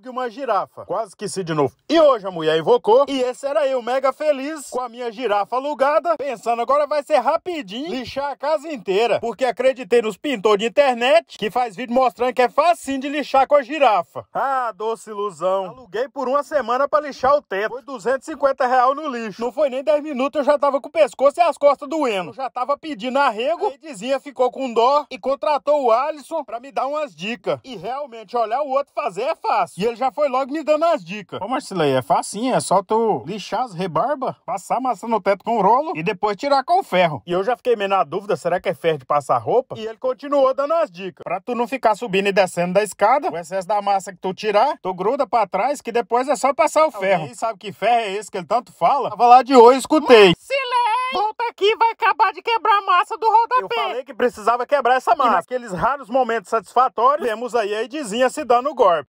que uma girafa. Quase esqueci de novo. E hoje a mulher invocou. E esse era eu, mega feliz, com a minha girafa alugada. Pensando agora vai ser rapidinho lixar a casa inteira. Porque acreditei nos pintores de internet que faz vídeo mostrando que é facinho de lixar com a girafa. Ah, doce ilusão. Aluguei por uma semana pra lixar o teto. Foi 250 reais no lixo. Não foi nem 10 minutos, eu já tava com o pescoço e as costas doendo. Eu já tava pedindo arrego. A Edizinha ficou com dó e contratou o Alisson pra me dar umas dicas. E realmente olhar o outro fazer é fácil. E ele já foi logo me dando as dicas. Ô Marcelei, é facinho, é só tu lixar as rebarba, passar a massa no teto com o rolo e depois tirar com o ferro. E eu já fiquei meio na dúvida, será que é ferro de passar roupa? E ele continuou dando as dicas. Pra tu não ficar subindo e descendo da escada, o excesso da massa que tu tirar, tu gruda pra trás que depois é só passar o ferro. E sabe que ferro é esse que ele tanto fala? Tava lá de hoje, escutei. Silêncio! Volta aqui, vai acabar de quebrar a massa do rodapé. Eu falei que precisava quebrar essa massa. E naqueles raros momentos satisfatórios, vemos aí a Edizinha se dando o golpe.